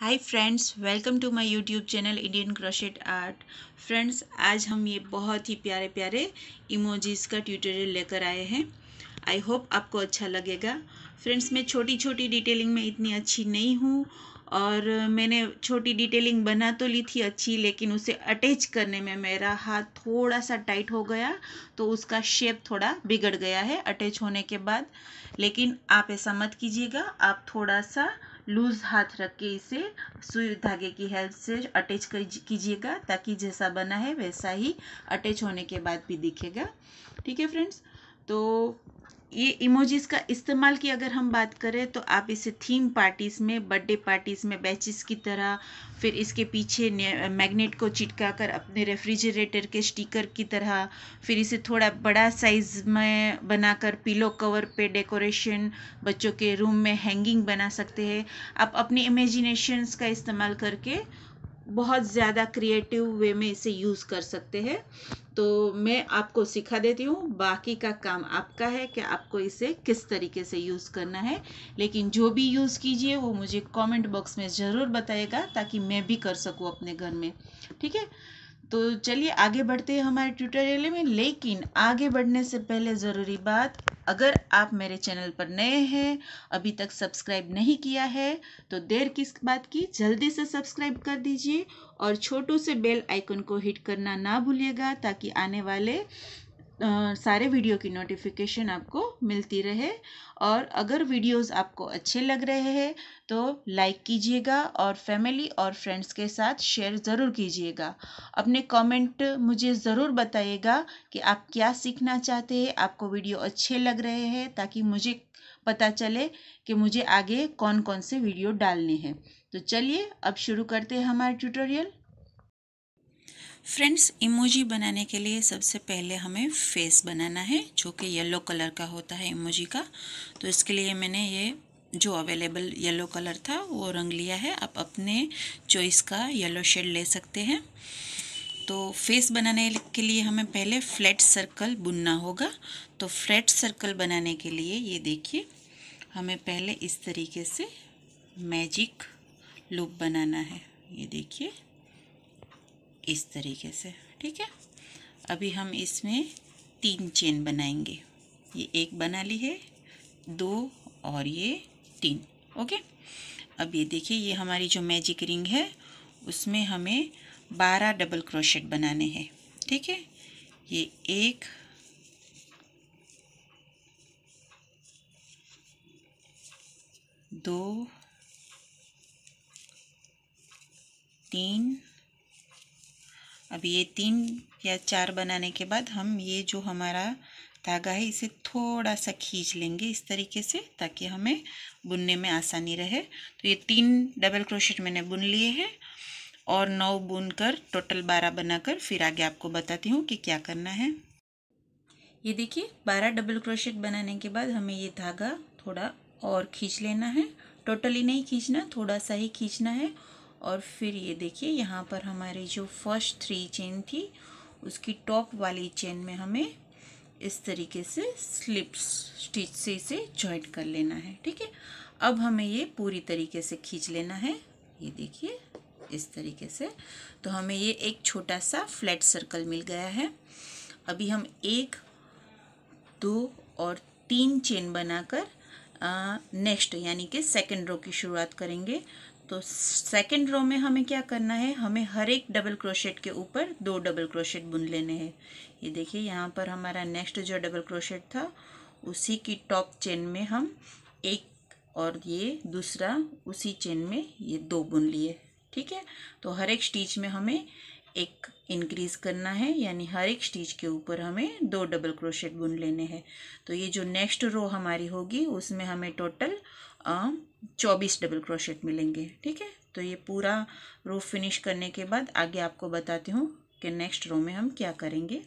hi friends welcome to my YouTube channel Indian crochet art friends आज हम ये बहुत ही प्यारे प्यारे इमोजीज़ का ट्यूटोरियल लेकर आए हैं आई होप आपको अच्छा लगेगा फ्रेंड्स मैं छोटी छोटी डिटेलिंग में इतनी अच्छी नहीं हूँ और मैंने छोटी डिटेलिंग बना तो ली थी अच्छी लेकिन उसे अटैच करने में मेरा हाथ थोड़ा सा टाइट हो गया तो उसका शेप थोड़ा बिगड़ गया है अटैच होने के बाद लेकिन आप ऐसा मत कीजिएगा आप थोड़ा सा लूज़ हाथ रख के इसे सुई धागे की हेल्प से अटैच कीजिएगा ताकि जैसा बना है वैसा ही अटैच होने के बाद भी दिखेगा ठीक है फ्रेंड्स तो ये इमोजीज का इस्तेमाल की अगर हम बात करें तो आप इसे थीम पार्टीज़ में बर्थडे पार्टीज़ में बैचेस की तरह फिर इसके पीछे मैग्नेट को चिटका कर अपने रेफ्रिजरेटर के स्टिकर की तरह फिर इसे थोड़ा बड़ा साइज़ में बनाकर पिलो कवर पे डेकोरेशन बच्चों के रूम में हैंगिंग बना सकते हैं आप अपनी इमेजिनेशंस का इस्तेमाल करके बहुत ज़्यादा क्रिएटिव वे में इसे यूज़ कर सकते हैं तो मैं आपको सिखा देती हूँ बाकी का काम आपका है कि आपको इसे किस तरीके से यूज़ करना है लेकिन जो भी यूज़ कीजिए वो मुझे कमेंट बॉक्स में ज़रूर बताएगा ताकि मैं भी कर सकूँ अपने घर में ठीक है तो चलिए आगे बढ़ते हैं हमारे ट्यूटोरियल में लेकिन आगे बढ़ने से पहले ज़रूरी बात अगर आप मेरे चैनल पर नए हैं अभी तक सब्सक्राइब नहीं किया है तो देर किस बात की जल्दी से सब्सक्राइब कर दीजिए और छोटू से बेल आइकन को हिट करना ना भूलिएगा ताकि आने वाले सारे वीडियो की नोटिफिकेशन आपको मिलती रहे और अगर वीडियोस आपको अच्छे लग रहे हैं तो लाइक कीजिएगा और फैमिली और फ्रेंड्स के साथ शेयर ज़रूर कीजिएगा अपने कमेंट मुझे ज़रूर बताइएगा कि आप क्या सीखना चाहते हैं आपको वीडियो अच्छे लग रहे हैं ताकि मुझे पता चले कि मुझे आगे कौन कौन से वीडियो डालने हैं तो चलिए अब शुरू करते हैं हमारा ट्यूटोरियल फ्रेंड्स इमोजी बनाने के लिए सबसे पहले हमें फेस बनाना है जो कि येलो कलर का होता है इमोजी का तो इसके लिए मैंने ये जो अवेलेबल येलो कलर था वो रंग लिया है आप अपने चॉइस का येलो शेड ले सकते हैं तो फेस बनाने के लिए हमें पहले फ्लैट सर्कल बुनना होगा तो फ्लैट सर्कल बनाने के लिए ये देखिए हमें पहले इस तरीके से मैजिक लूप बनाना है ये देखिए इस तरीके से ठीक है अभी हम इसमें तीन चेन बनाएंगे ये एक बना ली है दो और ये तीन ओके अब ये देखिए ये हमारी जो मैजिक रिंग है उसमें हमें बारह डबल क्रोशेट बनाने हैं ठीक है ये एक दो तीन अब ये तीन या चार बनाने के बाद हम ये जो हमारा धागा है इसे थोड़ा सा खींच लेंगे इस तरीके से ताकि हमें बुनने में आसानी रहे तो ये तीन डबल क्रोशेट मैंने बुन लिए हैं और नौ बुन कर टोटल बारह बनाकर फिर आगे आपको बताती हूँ कि क्या करना है ये देखिए बारह डबल क्रोशेट बनाने के बाद हमें ये धागा थोड़ा और खींच लेना है टोटली नहीं खींचना थोड़ा सा ही खींचना है और फिर ये देखिए यहाँ पर हमारी जो फर्स्ट थ्री चेन थी उसकी टॉप वाली चेन में हमें इस तरीके से स्लिप स्टिच से इसे जॉइंट कर लेना है ठीक है अब हमें ये पूरी तरीके से खींच लेना है ये देखिए इस तरीके से तो हमें ये एक छोटा सा फ्लैट सर्कल मिल गया है अभी हम एक दो और तीन चेन बनाकर नेक्स्ट यानी कि सेकेंड रो की शुरुआत करेंगे तो सेकेंड रो में हमें क्या करना है हमें हर एक डबल क्रोशेट के ऊपर दो डबल क्रोशेट बुन लेने हैं ये देखिए यहाँ पर हमारा नेक्स्ट जो डबल क्रोशेट था उसी की टॉप चेन में हम एक और ये दूसरा उसी चेन में ये दो बुन लिए ठीक है तो हर एक स्टीच में हमें एक इंक्रीज करना है यानी हर एक स्टीच के ऊपर हमें दो डबल क्रोशेट बुन लेने हैं तो ये जो नेक्स्ट रो हमारी होगी उसमें हमें टोटल चौबीस डबल क्रोशेट मिलेंगे ठीक है तो ये पूरा रो फिनिश करने के बाद आगे आपको बताती हूँ कि नेक्स्ट रो में हम क्या करेंगे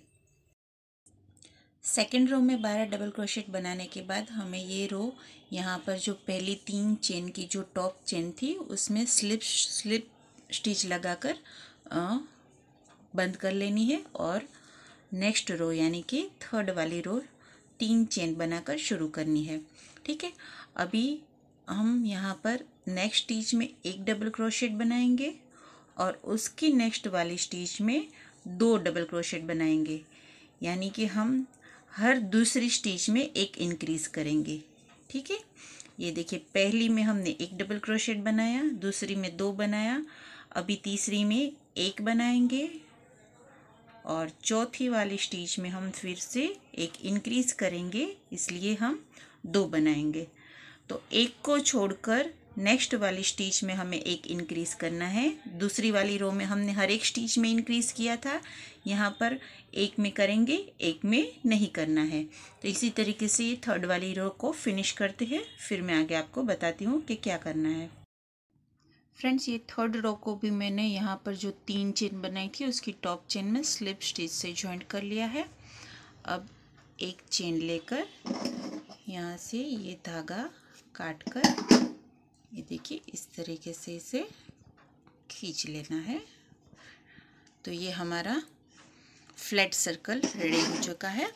सेकेंड रो में बारह डबल क्रोशेट बनाने के बाद हमें ये रो यहाँ पर जो पहली तीन चेन की जो टॉप चेन थी उसमें स्लिप स्लिप स्टिच लगाकर बंद कर लेनी है और नेक्स्ट रो यानी कि थर्ड वाली रो तीन चेन बनाकर शुरू करनी है ठीक है अभी हम यहाँ पर नेक्स्ट स्टीच में एक डबल क्रोशेट बनाएंगे और उसकी नेक्स्ट वाली स्टीच में दो डबल क्रोशेट बनाएंगे यानी कि हम हर दूसरी स्टीच में एक इंक्रीज़ करेंगे ठीक है ये देखिए पहली में हमने एक डबल क्रोशेट बनाया दूसरी में दो बनाया अभी तीसरी में एक बनाएंगे और चौथी वाली स्टीच में हम फिर से एक इंक्रीज़ करेंगे इसलिए हम दो बनाएंगे तो एक को छोड़कर नेक्स्ट वाली स्टिच में हमें एक इंक्रीज़ करना है दूसरी वाली रो में हमने हर एक स्टिच में इंक्रीज़ किया था यहाँ पर एक में करेंगे एक में नहीं करना है तो इसी तरीके से ये थर्ड वाली रो को फिनिश करते हैं फिर मैं आगे आपको बताती हूँ कि क्या करना है फ्रेंड्स ये थर्ड रो को भी मैंने यहाँ पर जो तीन चेन बनाई थी उसकी टॉप चेन में स्लिप स्टिच से ज्वाइंट कर लिया है अब एक चेन लेकर यहाँ से ये धागा काट कर ये देखिए इस तरीके से इसे खींच लेना है तो ये हमारा फ्लैट सर्कल रेडी हो चुका है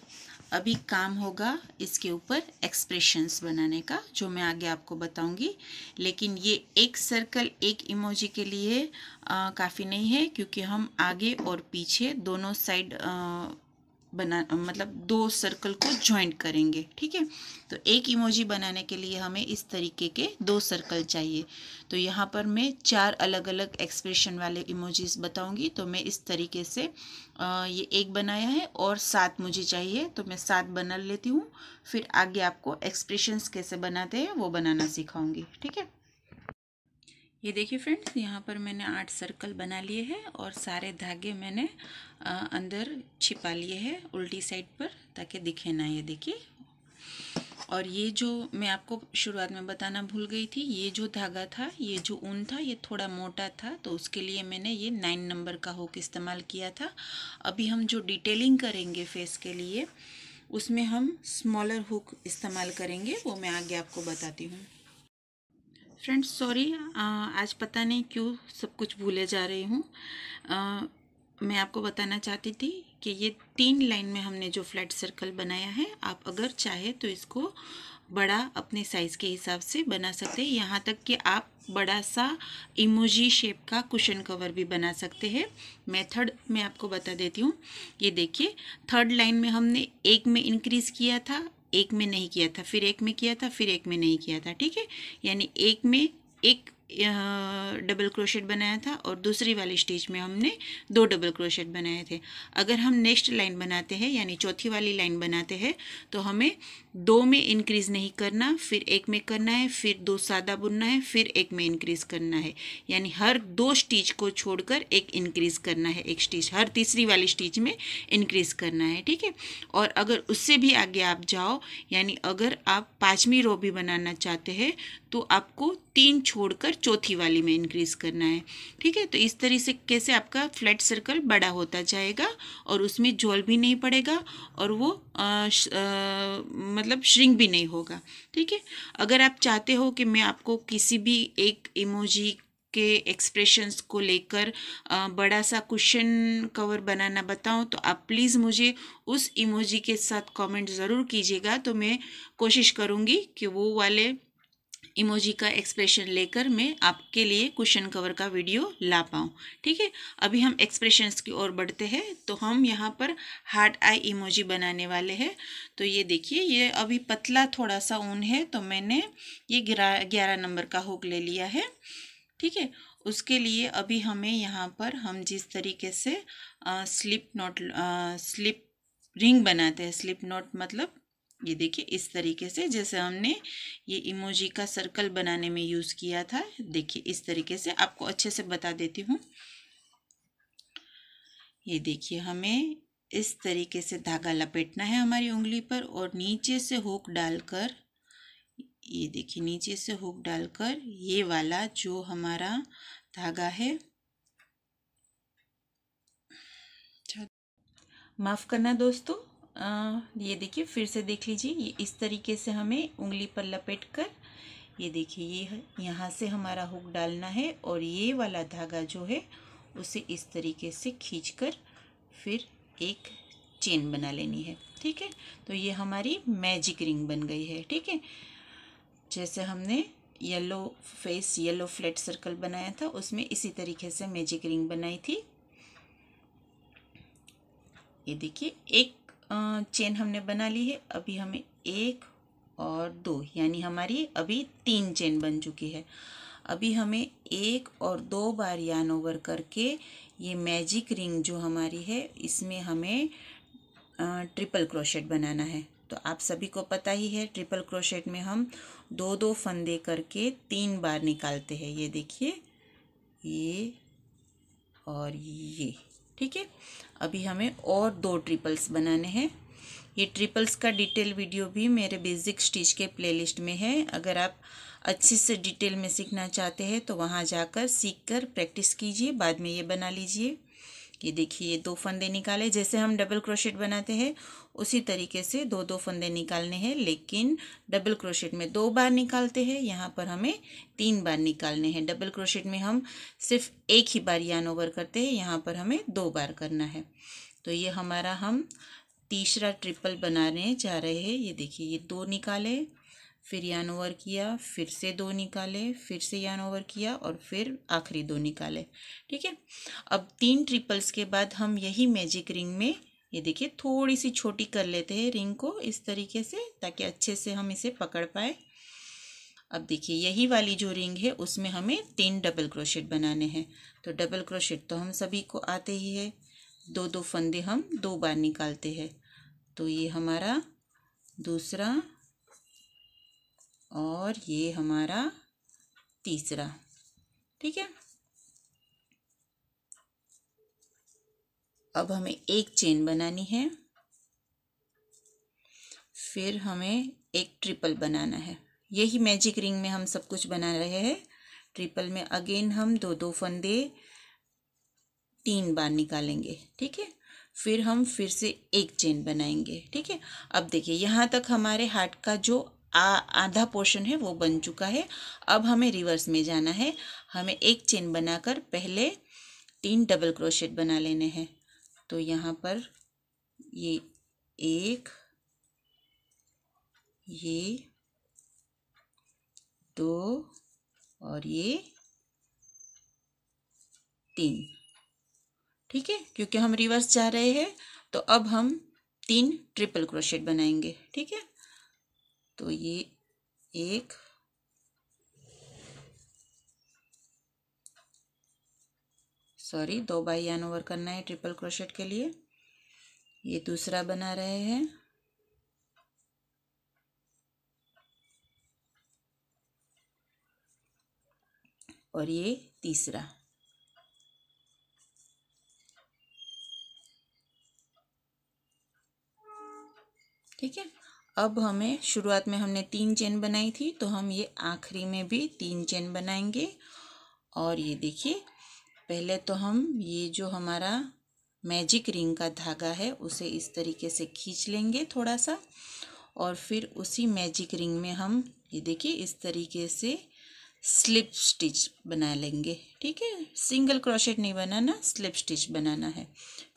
अभी काम होगा इसके ऊपर एक्सप्रेशंस बनाने का जो मैं आगे आपको बताऊंगी लेकिन ये एक सर्कल एक इमोजी के लिए काफ़ी नहीं है क्योंकि हम आगे और पीछे दोनों साइड बना मतलब दो सर्कल को ज्वाइंट करेंगे ठीक है तो एक इमोजी बनाने के लिए हमें इस तरीके के दो सर्कल चाहिए तो यहाँ पर मैं चार अलग अलग एक्सप्रेशन वाले इमोजीज बताऊंगी तो मैं इस तरीके से ये एक बनाया है और सात मुझे चाहिए तो मैं सात बना लेती हूँ फिर आगे आपको एक्सप्रेशंस कैसे बनाते हैं वो बनाना सिखाऊंगी ठीक है ये देखिए फ्रेंड्स यहाँ पर मैंने आठ सर्कल बना लिए हैं और सारे धागे मैंने अंदर छिपा लिए हैं उल्टी साइड पर ताकि दिखे ना ये देखिए और ये जो मैं आपको शुरुआत में बताना भूल गई थी ये जो धागा था ये जो ऊन था ये थोड़ा मोटा था तो उसके लिए मैंने ये नाइन नंबर का हुक इस्तेमाल किया था अभी हम जो डिटेलिंग करेंगे फेस के लिए उसमें हम स्मॉलर हुक इस्तेमाल करेंगे वो मैं आगे आपको बताती हूँ फ्रेंड्स सॉरी आज पता नहीं क्यों सब कुछ भूले जा रही हूँ मैं आपको बताना चाहती थी कि ये तीन लाइन में हमने जो फ्लैट सर्कल बनाया है आप अगर चाहे तो इसको बड़ा अपने साइज़ के हिसाब से बना सकते हैं यहाँ तक कि आप बड़ा सा इमोजी शेप का कुशन कवर भी बना सकते हैं मेथड मैं आपको बता देती हूँ ये देखिए थर्ड लाइन में हमने एक में इंक्रीज़ किया था एक में नहीं किया था फिर एक में किया था फिर एक में नहीं किया था ठीक है यानी एक में एक डबल क्रोशेट बनाया था और दूसरी वाली स्टेज में हमने दो डबल क्रोशेट बनाए थे अगर हम नेक्स्ट लाइन बनाते हैं यानी चौथी वाली लाइन बनाते हैं तो हमें दो में इंक्रीज़ नहीं करना फिर एक में करना है फिर दो सादा बुनना है फिर एक में इंक्रीज़ करना है यानी हर दो स्टिच को छोड़कर एक इंक्रीज़ करना है एक स्टिच हर तीसरी वाली स्टिच में इंक्रीज़ करना है ठीक है और अगर उससे भी आगे आप जाओ यानी अगर आप पाँचवीं रो भी बनाना चाहते हैं तो आपको तीन छोड़कर चौथी वाली में इंक्रीज़ करना है ठीक है तो इस तरीके से कैसे आपका फ्लैट सर्कल बड़ा होता जाएगा और उसमें जोल भी नहीं पड़ेगा और वो आ, श, आ, मतलब श्रिंक भी नहीं होगा ठीक है अगर आप चाहते हो कि मैं आपको किसी भी एक इमोजी के एक्सप्रेशंस को लेकर बड़ा सा क्वेश्चन कवर बनाना बताऊं तो आप प्लीज़ मुझे उस इमोजी के साथ कमेंट ज़रूर कीजिएगा तो मैं कोशिश करूँगी कि वो वाले इमोजी का एक्सप्रेशन लेकर मैं आपके लिए क्वेश्चन कवर का वीडियो ला पाऊँ ठीक है अभी हम एक्सप्रेशंस की ओर बढ़ते हैं तो हम यहाँ पर हार्ट आई इमोजी बनाने वाले हैं तो ये देखिए ये अभी पतला थोड़ा सा ऊन है तो मैंने ये ग्यारह नंबर का हुक ले लिया है ठीक है उसके लिए अभी हमें यहाँ पर हम जिस तरीके से आ, स्लिप नोट स्लिप रिंग बनाते हैं स्लिप नोट मतलब ये देखिए इस तरीके से जैसे हमने ये इमोजी का सर्कल बनाने में यूज़ किया था देखिए इस तरीके से आपको अच्छे से बता देती हूँ ये देखिए हमें इस तरीके से धागा लपेटना है हमारी उंगली पर और नीचे से हुक डालकर ये देखिए नीचे से हुक डालकर ये वाला जो हमारा धागा है माफ़ करना दोस्तों ये देखिए फिर से देख लीजिए ये इस तरीके से हमें उंगली पर लपेट कर ये देखिए ये यहाँ से हमारा हुक डालना है और ये वाला धागा जो है उसे इस तरीके से खींचकर फिर एक चेन बना लेनी है ठीक है तो ये हमारी मैजिक रिंग बन गई है ठीक है जैसे हमने yellow face yellow flat circle बनाया था उसमें इसी तरीके से मैजिक रिंग बनाई थी ये देखिए एक चेन हमने बना ली है अभी हमें एक और दो यानी हमारी अभी तीन चेन बन चुकी है अभी हमें एक और दो बार यान ओवर करके ये मैजिक रिंग जो हमारी है इसमें हमें ट्रिपल क्रोशेट बनाना है तो आप सभी को पता ही है ट्रिपल क्रोशेट में हम दो दो फंदे करके तीन बार निकालते हैं ये देखिए ये और ये ठीक है अभी हमें और दो ट्रिपल्स बनाने हैं ये ट्रिपल्स का डिटेल वीडियो भी मेरे बेसिक स्टिच के प्लेलिस्ट में है अगर आप अच्छे से डिटेल में सीखना चाहते हैं तो वहाँ जाकर सीख कर प्रैक्टिस कीजिए बाद में ये बना लीजिए ये देखिए ये दो फंदे निकाले जैसे हम डबल क्रोशेट बनाते हैं उसी तरीके से दो दो फंदे निकालने हैं लेकिन डबल क्रोशेट में दो बार निकालते हैं यहाँ पर हमें तीन बार निकालने हैं डबल क्रोशेट में हम सिर्फ एक ही बार यान ओवर करते हैं यहाँ पर हमें दो बार करना है तो ये हमारा हम तीसरा ट्रिपल बनाने जा रहे हैं ये देखिए ये दो निकाले फिर यान ओवर किया फिर से दो निकाले फिर से यान ओवर किया और फिर आखिरी दो निकाले ठीक है अब तीन ट्रिपल्स के बाद हम यही मैजिक रिंग में ये देखिए थोड़ी सी छोटी कर लेते हैं रिंग को इस तरीके से ताकि अच्छे से हम इसे पकड़ पाए अब देखिए यही वाली जो रिंग है उसमें हमें तीन डबल क्रोशेट बनाने हैं तो डबल क्रोशेट तो हम सभी को आते ही है दो दो फंदे हम दो बार निकालते हैं तो ये हमारा दूसरा और ये हमारा तीसरा ठीक है अब हमें एक चेन बनानी है फिर हमें एक ट्रिपल बनाना है यही मैजिक रिंग में हम सब कुछ बना रहे हैं ट्रिपल में अगेन हम दो दो फंदे तीन बार निकालेंगे ठीक है फिर हम फिर से एक चेन बनाएंगे ठीक है अब देखिए यहाँ तक हमारे हार्ट का जो आ आधा पोर्शन है वो बन चुका है अब हमें रिवर्स में जाना है हमें एक चेन बनाकर पहले तीन डबल क्रोशेट बना लेने हैं तो यहाँ पर ये एक ये दो और ये तीन ठीक है क्योंकि हम रिवर्स जा रहे हैं तो अब हम तीन ट्रिपल क्रोशेट बनाएंगे ठीक है तो ये एक सॉरी दो बाई यान ओवर करना है ट्रिपल क्रोशेट के लिए ये दूसरा बना रहे हैं और ये तीसरा ठीक है अब हमें शुरुआत में हमने तीन चेन बनाई थी तो हम ये आखिरी में भी तीन चेन बनाएंगे और ये देखिए पहले तो हम ये जो हमारा मैजिक रिंग का धागा है उसे इस तरीके से खींच लेंगे थोड़ा सा और फिर उसी मैजिक रिंग में हम ये देखिए इस तरीके से स्लिप स्टिच बना लेंगे ठीक है सिंगल क्रोशेट नहीं बनाना स्लिप स्टिच बनाना है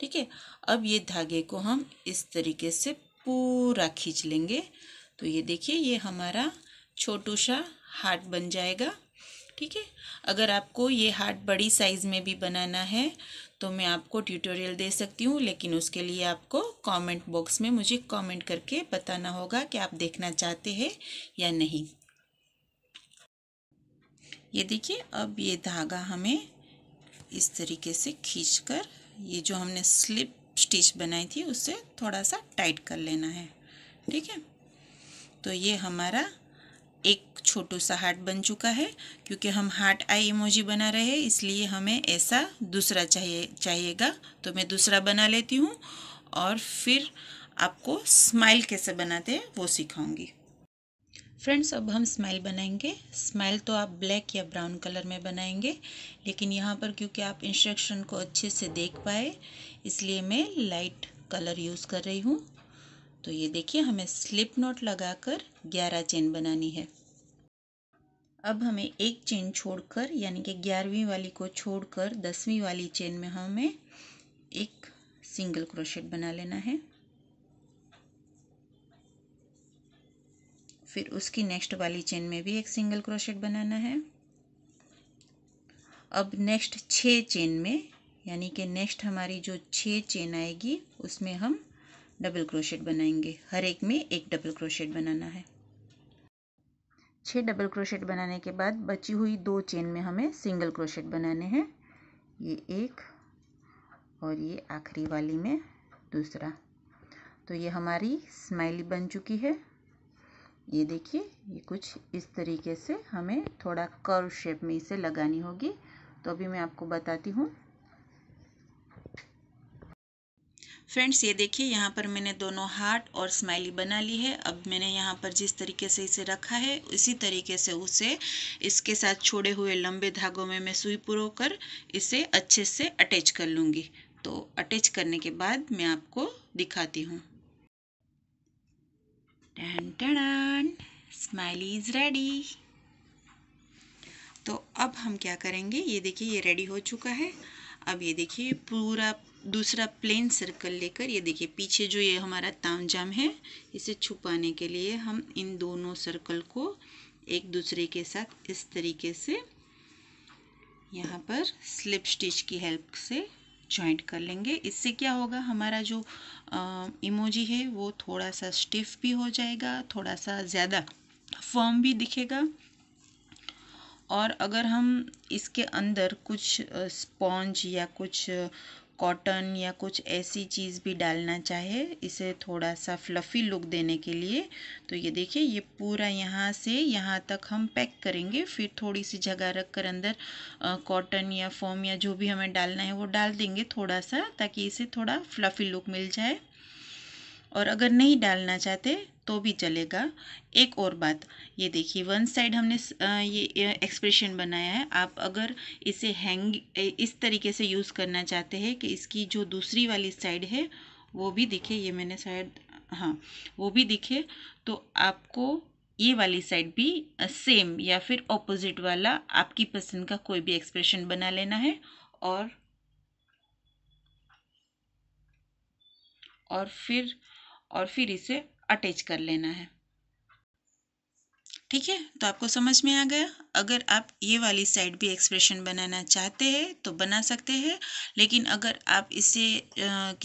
ठीक है अब ये धागे को हम इस तरीके से पूरा खींच लेंगे तो ये देखिए ये हमारा छोटू सा हार्ट बन जाएगा ठीक है अगर आपको ये हार्ट बड़ी साइज़ में भी बनाना है तो मैं आपको ट्यूटोरियल दे सकती हूँ लेकिन उसके लिए आपको कमेंट बॉक्स में मुझे कमेंट करके बताना होगा कि आप देखना चाहते हैं या नहीं ये देखिए अब ये धागा हमें इस तरीके से खींचकर ये जो हमने स्लिप स्टिच बनाई थी उससे थोड़ा सा टाइट कर लेना है ठीक है तो ये हमारा एक छोटू सा हार्ट बन चुका है क्योंकि हम हार्ट आई इमोजी बना रहे हैं इसलिए हमें ऐसा दूसरा चाहिए चाहिएगा तो मैं दूसरा बना लेती हूँ और फिर आपको स्माइल कैसे बनाते हैं वो सिखाऊंगी फ्रेंड्स अब हम स्माइल बनाएंगे स्माइल तो आप ब्लैक या ब्राउन कलर में बनाएंगे लेकिन यहाँ पर क्योंकि आप इंस्ट्रक्शन को अच्छे से देख पाए इसलिए मैं लाइट कलर यूज़ कर रही हूँ तो ये देखिए हमें स्लिप लगा लगाकर 11 चेन बनानी है अब हमें एक चेन छोड़कर यानी कि ग्यारहवीं वाली को छोड़कर दसवीं वाली चेन में हमें एक सिंगल क्रोशेट बना लेना है फिर उसकी नेक्स्ट वाली चेन में भी एक सिंगल क्रोशेट बनाना है अब नेक्स्ट छः चेन में यानी कि नेक्स्ट हमारी जो छः चेन आएगी उसमें हम डबल क्रोशेट बनाएंगे हर एक में एक डबल क्रोशेट बनाना है छः डबल क्रोशेट बनाने के बाद बची हुई दो चेन में हमें सिंगल क्रोशेट बनाने हैं ये एक और ये आखिरी वाली में दूसरा तो ये हमारी स्माइली बन चुकी है ये देखिए ये कुछ इस तरीके से हमें थोड़ा कर्व शेप में इसे लगानी होगी तो अभी मैं आपको बताती हूँ फ्रेंड्स ये देखिए यहाँ पर मैंने दोनों हार्ट और स्माइली बना ली है अब मैंने यहाँ पर जिस तरीके से इसे रखा है उसी तरीके से उसे इसके साथ छोड़े हुए लंबे धागों में मैं सुई पुरो कर इसे अच्छे से अटैच कर लूँगी तो अटैच करने के बाद मैं आपको दिखाती हूँ टन टन स्माइली इज़ रेडी तो अब हम क्या करेंगे ये देखिए ये रेडी हो चुका है अब ये देखिए पूरा दूसरा प्लेन सर्कल लेकर ये देखिए पीछे जो ये हमारा तामजाम है इसे छुपाने के लिए हम इन दोनों सर्कल को एक दूसरे के साथ इस तरीके से यहाँ पर स्लिप स्टिच की हेल्प से जॉइंट कर लेंगे इससे क्या होगा हमारा जो इमोजी है वो थोड़ा सा स्टिफ भी हो जाएगा थोड़ा सा ज़्यादा फॉर्म भी दिखेगा और अगर हम इसके अंदर कुछ स्पॉन्ज या कुछ कॉटन या कुछ ऐसी चीज़ भी डालना चाहे इसे थोड़ा सा फ्लफ़ी लुक देने के लिए तो ये देखिए ये पूरा यहाँ से यहाँ तक हम पैक करेंगे फिर थोड़ी सी जगह रख कर अंदर कॉटन या फोम या जो भी हमें डालना है वो डाल देंगे थोड़ा सा ताकि इसे थोड़ा फ्लफ़ी लुक मिल जाए और अगर नहीं डालना चाहते तो भी चलेगा एक और बात ये देखिए वन साइड हमने ये एक्सप्रेशन बनाया है आप अगर इसे हैंग इस तरीके से यूज़ करना चाहते हैं कि इसकी जो दूसरी वाली साइड है वो भी दिखे ये मैंने शायद हाँ वो भी दिखे तो आपको ये वाली साइड भी सेम या फिर ऑपोजिट वाला आपकी पसंद का कोई भी एक्सप्रेशन बना लेना है और और फिर और फिर इसे अटैच कर लेना है ठीक है तो आपको समझ में आ गया अगर आप ये वाली साइड भी एक्सप्रेशन बनाना चाहते हैं तो बना सकते हैं लेकिन अगर आप इसे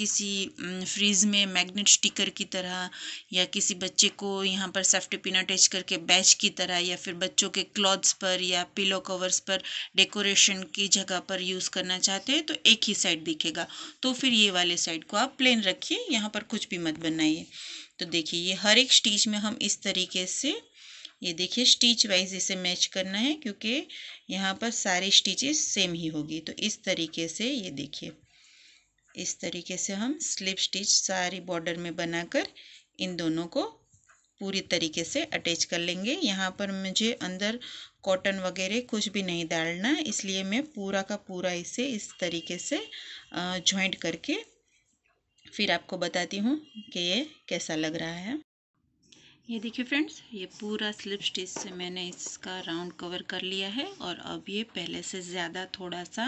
किसी फ्रीज में मैग्नेट स्टिकर की तरह या किसी बच्चे को यहाँ पर सेफ्टी पिन अटैच करके बैच की तरह या फिर बच्चों के क्लॉथ्स पर या पिलो कवर्स पर डेकोरेशन की जगह पर यूज़ करना चाहते हैं तो एक ही साइड दिखेगा तो फिर ये वाले साइड को आप प्लेन रखिए यहाँ पर कुछ भी मत बनाइए तो देखिए ये हर एक स्टिच में हम इस तरीके से ये देखिए स्टिच वाइज इसे मैच करना है क्योंकि यहाँ पर सारी स्टिचेस सेम ही होगी तो इस तरीके से ये देखिए इस तरीके से हम स्लिप स्टिच सारी बॉर्डर में बनाकर इन दोनों को पूरी तरीके से अटैच कर लेंगे यहाँ पर मुझे अंदर कॉटन वगैरह कुछ भी नहीं डालना इसलिए मैं पूरा का पूरा इसे इस तरीके से जॉइंट करके फिर आपको बताती हूँ कि ये कैसा लग रहा है ये देखिए फ्रेंड्स ये पूरा स्लिप स्टिच से मैंने इसका राउंड कवर कर लिया है और अब ये पहले से ज़्यादा थोड़ा सा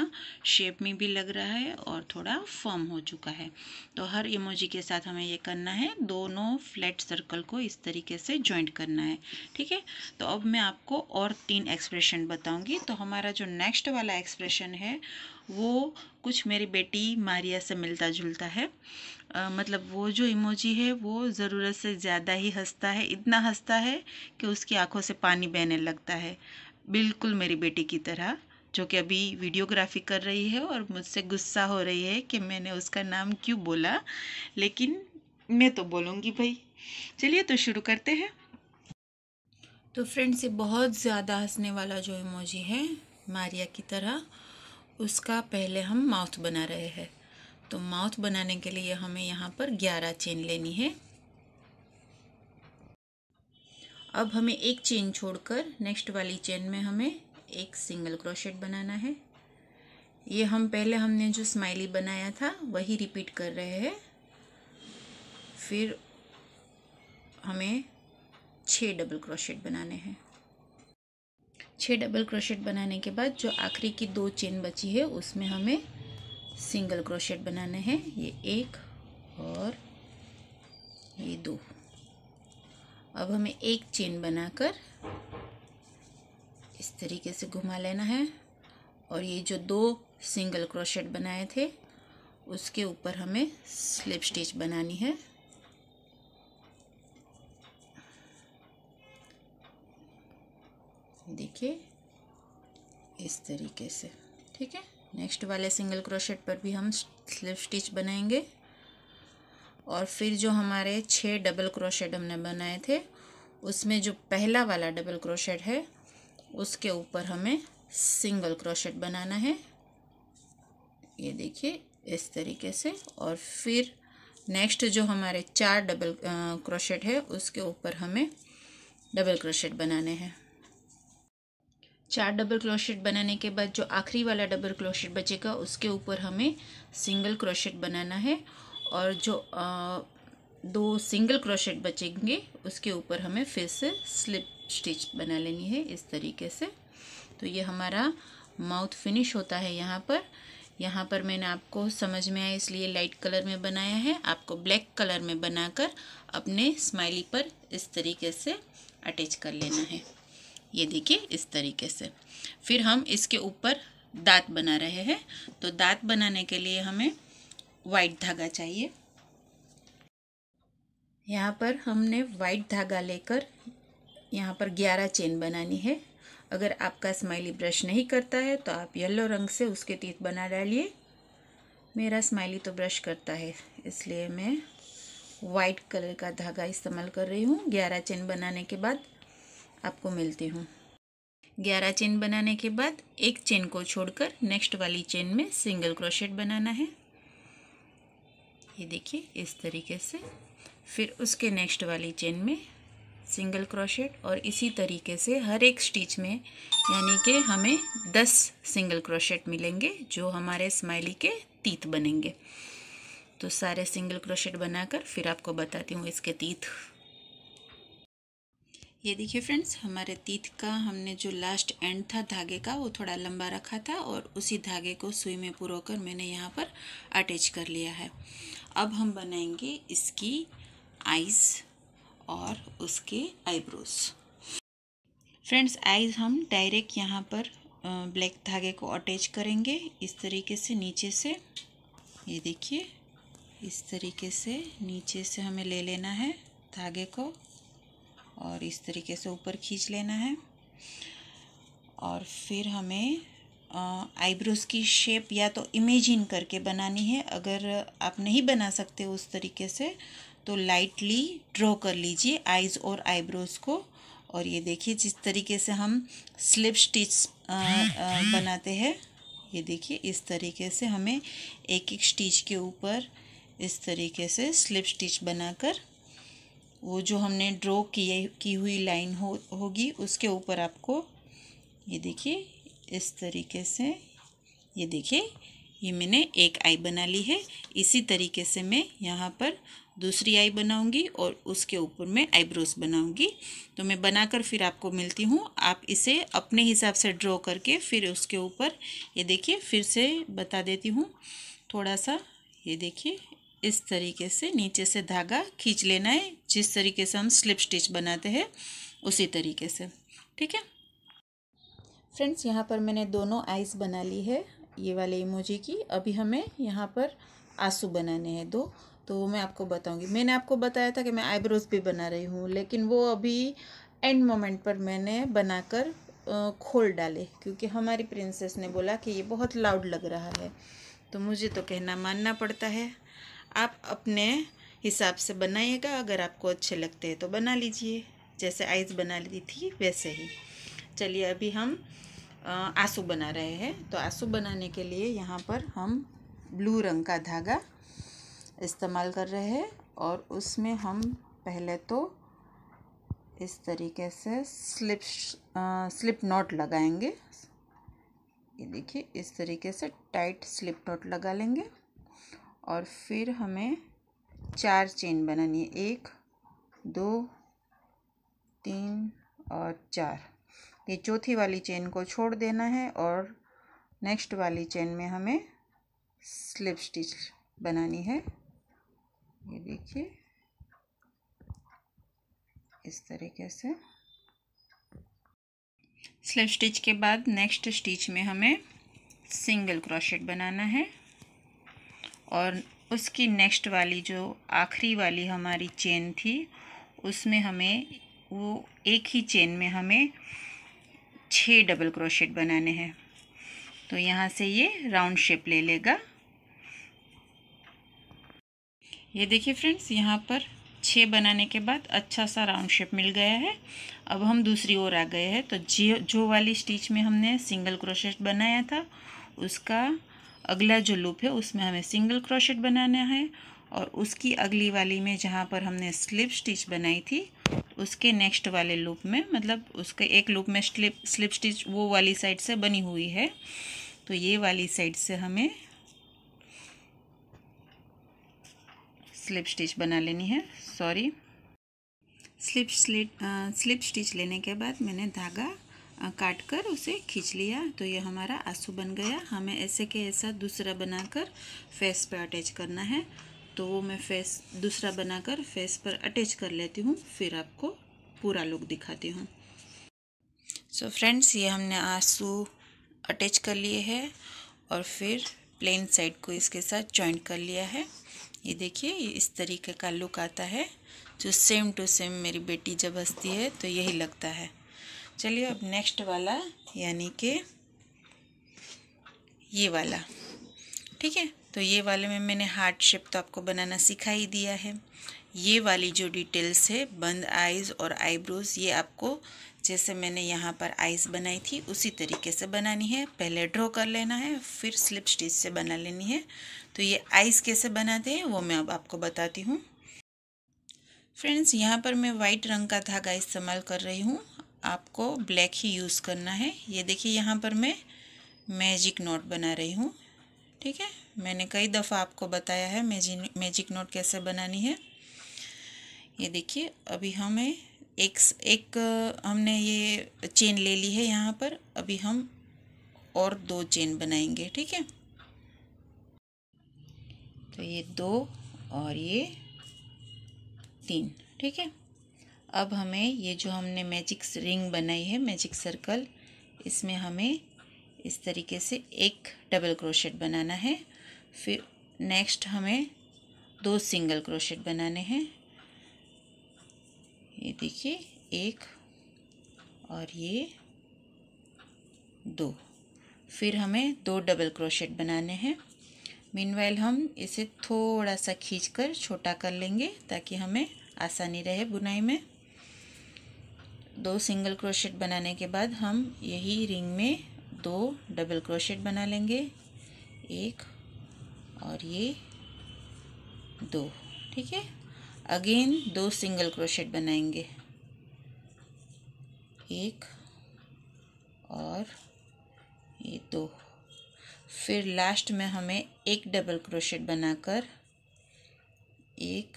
शेप में भी लग रहा है और थोड़ा फॉर्म हो चुका है तो हर इमोजी के साथ हमें ये करना है दोनों फ्लैट सर्कल को इस तरीके से जॉइंट करना है ठीक है तो अब मैं आपको और तीन एक्सप्रेशन बताऊँगी तो हमारा जो नेक्स्ट वाला एक्सप्रेशन है वो कुछ मेरी बेटी मारिया से मिलता जुलता है आ, मतलब वो जो इमोजी है वो ज़रूरत से ज़्यादा ही हंसता है इतना हंसता है कि उसकी आंखों से पानी बहने लगता है बिल्कुल मेरी बेटी की तरह जो कि अभी वीडियोग्राफी कर रही है और मुझसे गुस्सा हो रही है कि मैंने उसका नाम क्यों बोला लेकिन मैं तो बोलूँगी भाई चलिए तो शुरू करते हैं तो फ्रेंड्स ये बहुत ज़्यादा हंसने वाला जो इमोजी है मारिया की तरह उसका पहले हम माउथ बना रहे हैं तो माउथ बनाने के लिए हमें यहाँ पर ग्यारह चेन लेनी है अब हमें एक चेन छोड़कर नेक्स्ट वाली चेन में हमें एक सिंगल क्रोशेट बनाना है ये हम पहले हमने जो स्माइली बनाया था वही रिपीट कर रहे हैं फिर हमें छः डबल क्रोशेट बनाने हैं छः डबल क्रोशेट बनाने के बाद जो आखिरी की दो चेन बची है उसमें हमें सिंगल क्रोशेट बनाना है ये एक और ये दो अब हमें एक चेन बनाकर इस तरीके से घुमा लेना है और ये जो दो सिंगल क्रोशेट बनाए थे उसके ऊपर हमें स्लिप स्टिच बनानी है देखिए इस तरीके से ठीक है नेक्स्ट वाले सिंगल क्रोशेट पर भी हम स्लिप स्टिच बनाएंगे और फिर जो हमारे छः डबल क्रोशेट हमने बनाए थे उसमें जो पहला वाला डबल क्रोशेट है उसके ऊपर हमें सिंगल क्रोशेट बनाना है ये देखिए इस तरीके से और फिर नेक्स्ट जो हमारे चार डबल क्रोशेट है उसके ऊपर हमें डबल क्रोशेट बनाने हैं चार डबल क्रोशेट बनाने के बाद जो आखिरी वाला डबल क्रोशेट बचेगा उसके ऊपर हमें सिंगल क्रोशेट बनाना है और जो आ, दो सिंगल क्रोशेट बचेंगे उसके ऊपर हमें फिर से स्लिप स्टिच बना लेनी है इस तरीके से तो ये हमारा माउथ फिनिश होता है यहाँ पर यहाँ पर मैंने आपको समझ में आया इसलिए लाइट कलर में बनाया है आपको ब्लैक कलर में बनाकर अपने स्माइली पर इस तरीके से अटैच कर लेना है ये देखिए इस तरीके से फिर हम इसके ऊपर दांत बना रहे हैं तो दांत बनाने के लिए हमें वाइट धागा चाहिए यहाँ पर हमने वाइट धागा लेकर यहाँ पर ग्यारह चेन बनानी है अगर आपका स्माइली ब्रश नहीं करता है तो आप येलो रंग से उसके तीत बना डालिए मेरा स्माइली तो ब्रश करता है इसलिए मैं वाइट कलर का धागा इस्तेमाल कर रही हूँ ग्यारह चेन बनाने के बाद आपको मिलती हूँ ग्यारह चेन बनाने के बाद एक चेन को छोड़कर नेक्स्ट वाली चेन में सिंगल क्रोशेट बनाना है ये देखिए इस तरीके से फिर उसके नेक्स्ट वाली चेन में सिंगल क्रोशेट और इसी तरीके से हर एक स्टिच में यानी कि हमें दस सिंगल क्रोशेट मिलेंगे जो हमारे स्माइली के तीत बनेंगे तो सारे सिंगल क्रोशेट बनाकर फिर आपको बताती हूँ इसके तीत ये देखिए फ्रेंड्स हमारे तीत का हमने जो लास्ट एंड था धागे का वो थोड़ा लंबा रखा था और उसी धागे को सुई में पुरो कर मैंने यहाँ पर अटैच कर लिया है अब हम बनाएंगे इसकी आइज़ और उसके आईब्रोज फ्रेंड्स आइज़ हम डायरेक्ट यहाँ पर ब्लैक धागे को अटैच करेंगे इस तरीके से नीचे से ये देखिए इस तरीके से नीचे से हमें ले लेना है धागे को और इस तरीके से ऊपर खींच लेना है और फिर हमें आईब्रोज़ की शेप या तो इमेजिन करके बनानी है अगर आप नहीं बना सकते उस तरीके से तो लाइटली ड्रॉ कर लीजिए आइज़ और आईब्रोज़ को और ये देखिए जिस तरीके से हम स्लिप स्टिच बनाते हैं ये देखिए इस तरीके से हमें एक एक स्टिच के ऊपर इस तरीके से स्लिप स्टिच बनाकर वो जो हमने ड्रॉ किए की हुई लाइन हो होगी उसके ऊपर आपको ये देखिए इस तरीके से ये देखिए ये मैंने एक आई बना ली है इसी तरीके से मैं यहाँ पर दूसरी आई बनाऊंगी और उसके ऊपर मैं आईब्रोज बनाऊंगी तो मैं बनाकर फिर आपको मिलती हूँ आप इसे अपने हिसाब से ड्रॉ करके फिर उसके ऊपर ये देखिए फिर से बता देती हूँ थोड़ा सा ये देखिए इस तरीके से नीचे से धागा खींच लेना है जिस तरीके से हम स्लिप स्टिच बनाते हैं उसी तरीके से ठीक है फ्रेंड्स यहाँ पर मैंने दोनों आइज़ बना ली है ये वाले इमोजी की अभी हमें यहाँ पर आंसू बनाने हैं दो तो वो मैं आपको बताऊंगी मैंने आपको बताया था कि मैं आईब्रोज भी बना रही हूँ लेकिन वो अभी एंड मोमेंट पर मैंने बनाकर खोल डाले क्योंकि हमारी प्रिंसेस ने बोला कि ये बहुत लाउड लग रहा है तो मुझे तो कहना मानना पड़ता है आप अपने हिसाब से बनाइएगा अगर आपको अच्छे लगते हैं तो बना लीजिए जैसे आइस बना ली थी वैसे ही चलिए अभी हम आंसू बना रहे हैं तो आंसू बनाने के लिए यहाँ पर हम ब्लू रंग का धागा इस्तेमाल कर रहे हैं और उसमें हम पहले तो इस तरीके से स्लिप स्लिप नॉट लगाएंगे ये देखिए इस तरीके से टाइट स्लिप नॉट लगा लेंगे और फिर हमें चार चेन बनानी है एक दो तीन और चार ये चौथी वाली चेन को छोड़ देना है और नेक्स्ट वाली चेन में हमें स्लिप स्टिच बनानी है ये देखिए इस तरीके से स्लिप स्टिच के बाद नेक्स्ट स्टिच में हमें सिंगल क्रोशेट बनाना है और उसकी नेक्स्ट वाली जो आखिरी वाली हमारी चेन थी उसमें हमें वो एक ही चेन में हमें छः डबल क्रोशेट बनाने हैं तो यहाँ से ये राउंड शेप ले लेगा ये देखिए फ्रेंड्स यहाँ पर छः बनाने के बाद अच्छा सा राउंड शेप मिल गया है अब हम दूसरी ओर आ गए हैं तो जो जो वाली स्टिच में हमने सिंगल क्रोशेट बनाया था उसका अगला जो लूप है उसमें हमें सिंगल क्रोशेट बनाना है और उसकी अगली वाली में जहाँ पर हमने स्लिप स्टिच बनाई थी उसके नेक्स्ट वाले लूप में मतलब उसके एक लूप में स्लिप स्लिप स्टिच वो वाली साइड से बनी हुई है तो ये वाली साइड से हमें स्लिप स्टिच बना लेनी है sorry slip slip slip stitch लेने के बाद मैंने धागा काट कर उसे खींच लिया तो ये हमारा आंसू बन गया हमें ऐसे के ऐसा दूसरा बनाकर फेस पर अटैच करना है तो वो मैं फेस दूसरा बनाकर फेस पर अटैच कर लेती हूँ फिर आपको पूरा लुक दिखाती हूँ सो so फ्रेंड्स ये हमने आंसू अटैच कर लिए है और फिर प्लेन साइड को इसके साथ जॉइंट कर लिया है ये देखिए इस तरीके का लुक आता है जो सेम टू सेम मेरी बेटी जब हंसती है तो यही लगता है चलिए अब नेक्स्ट वाला यानी कि ये वाला ठीक है तो ये वाले में मैंने हार्ट शेप तो आपको बनाना सिखा ही दिया है ये वाली जो डिटेल्स है बंद आइज़ और आईब्रोज ये आपको जैसे मैंने यहाँ पर आइज़ बनाई थी उसी तरीके से बनानी है पहले ड्रॉ कर लेना है फिर स्लिप स्टिच से बना लेनी है तो ये आइज़ कैसे बनाते हैं वो मैं अब आपको बताती हूँ फ्रेंड्स यहाँ पर मैं वाइट रंग का धागा इस्तेमाल कर रही हूँ आपको ब्लैक ही यूज़ करना है ये देखिए यहाँ पर मैं मैजिक नोट बना रही हूँ ठीक है मैंने कई दफ़ा आपको बताया है मैजिक मैजिक नोट कैसे बनानी है ये देखिए अभी हमें एक एक हमने ये चेन ले ली है यहाँ पर अभी हम और दो चेन बनाएंगे ठीक है तो ये दो और ये तीन ठीक है अब हमें ये जो हमने मैजिक रिंग बनाई है मैजिक सर्कल इसमें हमें इस तरीके से एक डबल क्रोशेट बनाना है फिर नेक्स्ट हमें दो सिंगल क्रोशेट बनाने हैं ये देखिए एक और ये दो फिर हमें दो डबल क्रोशेट बनाने हैं मीनवाइल हम इसे थोड़ा सा खींचकर छोटा कर लेंगे ताकि हमें आसानी रहे बुनाई में दो सिंगल क्रोशेट बनाने के बाद हम यही रिंग में दो डबल क्रोशेट बना लेंगे एक और ये दो ठीक है अगेन दो सिंगल क्रोशेट बनाएंगे एक और ये दो फिर लास्ट में हमें एक डबल क्रोशेट बनाकर एक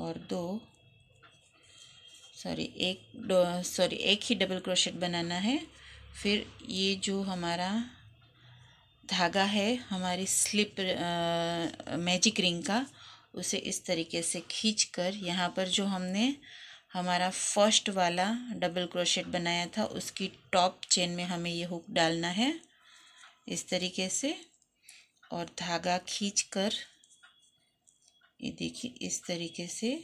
और दो सॉरी एक सॉरी एक ही डबल क्रोशेट बनाना है फिर ये जो हमारा धागा है हमारी स्लिप आ, मैजिक रिंग का उसे इस तरीके से खींच कर यहाँ पर जो हमने हमारा फर्स्ट वाला डबल क्रोशेट बनाया था उसकी टॉप चेन में हमें ये हुक डालना है इस तरीके से और धागा खींच कर ये देखिए इस तरीके से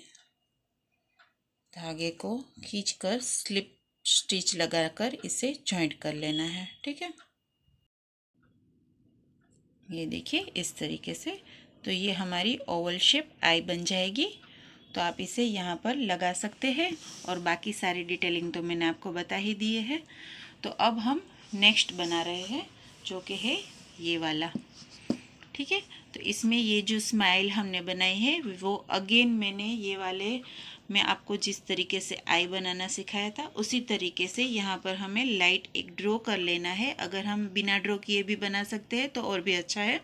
धागे को खींचकर स्लिप स्टिच लगाकर इसे जॉइंट कर लेना है ठीक है ये देखिए इस तरीके से तो ये हमारी ओवल शेप आई बन जाएगी तो आप इसे यहाँ पर लगा सकते हैं और बाकी सारी डिटेलिंग तो मैंने आपको बता ही दिए है तो अब हम नेक्स्ट बना रहे हैं जो कि है ये वाला ठीक है तो इसमें ये जो स्माइल हमने बनाई है वो अगेन मैंने ये वाले मैं आपको जिस तरीके से आई बनाना सिखाया था उसी तरीके से यहाँ पर हमें लाइट एक ड्रॉ कर लेना है अगर हम बिना ड्रॉ किए भी बना सकते हैं तो और भी अच्छा है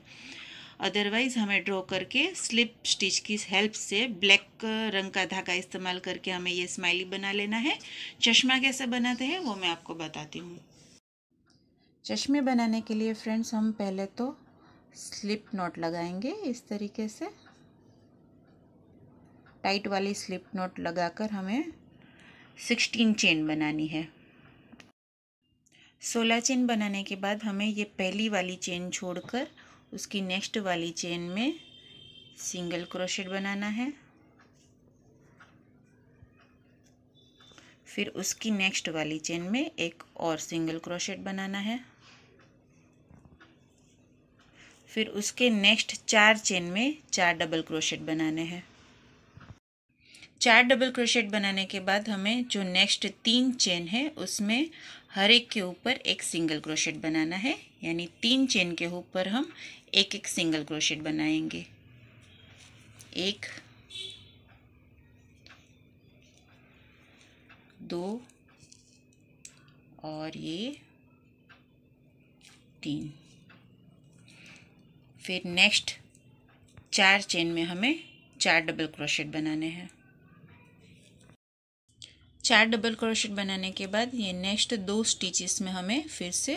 अदरवाइज़ हमें ड्रॉ करके स्लिप स्टिच की हेल्प से ब्लैक रंग का धागा इस्तेमाल करके हमें ये स्माइली बना लेना है चश्मा कैसे बनाते हैं वो मैं आपको बताती हूँ चश्मे बनाने के लिए फ्रेंड्स हम पहले तो स्लिप नॉट लगाएंगे इस तरीके से टाइट वाली स्लिप नोट लगाकर हमें सिक्सटीन चेन बनानी है सोलह चेन बनाने के बाद हमें ये पहली वाली चेन छोड़कर उसकी नेक्स्ट वाली चेन में सिंगल क्रोशेट बनाना है फिर उसकी नेक्स्ट वाली चेन में एक और सिंगल क्रोशेट बनाना है फिर उसके नेक्स्ट चार चेन में चार डबल क्रोशेट बनाने हैं चार डबल क्रोशेट बनाने के बाद हमें जो नेक्स्ट तीन चेन है उसमें हर एक के ऊपर एक सिंगल क्रोशेट बनाना है यानी तीन चेन के ऊपर हम एक एक सिंगल क्रोशेट बनाएंगे एक दो और ये तीन फिर नेक्स्ट चार चेन में हमें चार डबल क्रोशेट बनाने हैं चार डबल क्रोशेट बनाने के बाद ये नेक्स्ट दो स्टिचेस में हमें फिर से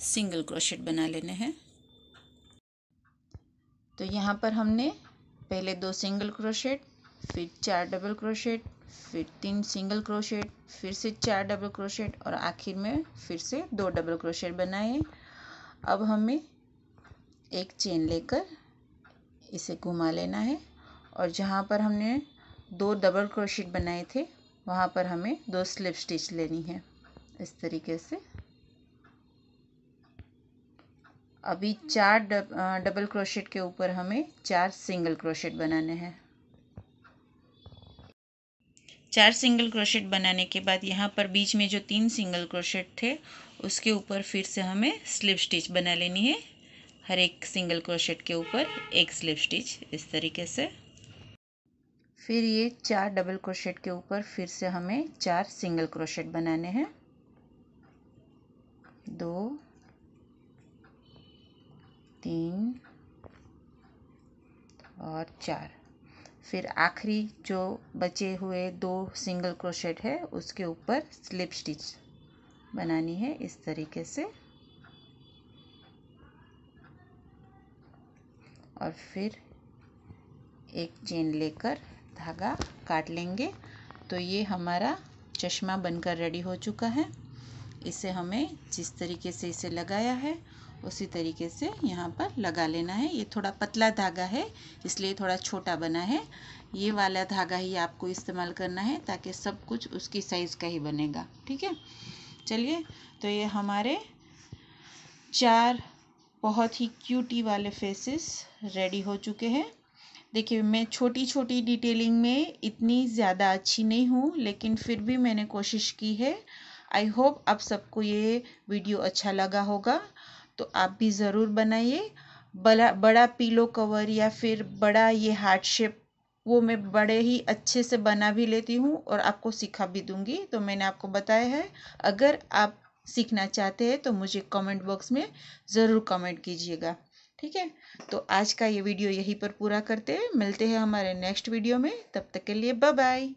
सिंगल क्रोशेट बना लेने हैं तो यहाँ पर हमने पहले दो सिंगल क्रोशेट फिर चार डबल क्रोशेट फिर तीन सिंगल क्रोशेट फिर से चार डबल क्रोशेट और आखिर में फिर से दो डबल क्रोशेट बनाए अब हमें एक चेन लेकर इसे घुमा लेना है और जहाँ पर हमने दो डबल क्रोशेट बनाए थे वहाँ पर हमें दो स्लिप स्टिच लेनी है इस तरीके से अभी चार डब, डबल क्रोशेट के ऊपर हमें चार सिंगल क्रोशेट बनाने हैं चार सिंगल क्रोशेट बनाने के बाद यहाँ पर बीच में जो तीन सिंगल क्रोशेट थे उसके ऊपर फिर से हमें स्लिप स्टिच बना लेनी है हर एक सिंगल क्रोशेट के ऊपर एक स्लिप स्टिच इस तरीके से फिर ये चार डबल क्रोशेट के ऊपर फिर से हमें चार सिंगल क्रोशेट बनाने हैं दो तीन और चार फिर आखिरी जो बचे हुए दो सिंगल क्रोशेट है उसके ऊपर स्लिप स्टिच बनानी है इस तरीके से और फिर एक चेन लेकर धागा काट लेंगे तो ये हमारा चश्मा बनकर रेडी हो चुका है इसे हमें जिस तरीके से इसे लगाया है उसी तरीके से यहाँ पर लगा लेना है ये थोड़ा पतला धागा है इसलिए थोड़ा छोटा बना है ये वाला धागा ही आपको इस्तेमाल करना है ताकि सब कुछ उसकी साइज़ का ही बनेगा ठीक है चलिए तो ये हमारे चार बहुत ही क्यूटी वाले फेसेस रेडी हो चुके हैं देखिए मैं छोटी छोटी डिटेलिंग में इतनी ज़्यादा अच्छी नहीं हूँ लेकिन फिर भी मैंने कोशिश की है आई होप आप सबको ये वीडियो अच्छा लगा होगा तो आप भी ज़रूर बनाइए बड़ा बड़ा पीलो कवर या फिर बड़ा ये हार्ट शेप वो मैं बड़े ही अच्छे से बना भी लेती हूँ और आपको सिखा भी दूँगी तो मैंने आपको बताया है अगर आप सीखना चाहते हैं तो मुझे कमेंट बॉक्स में ज़रूर कमेंट कीजिएगा ठीक है तो आज का ये वीडियो यहीं पर पूरा करते हैं मिलते हैं हमारे नेक्स्ट वीडियो में तब तक के लिए बाय बाय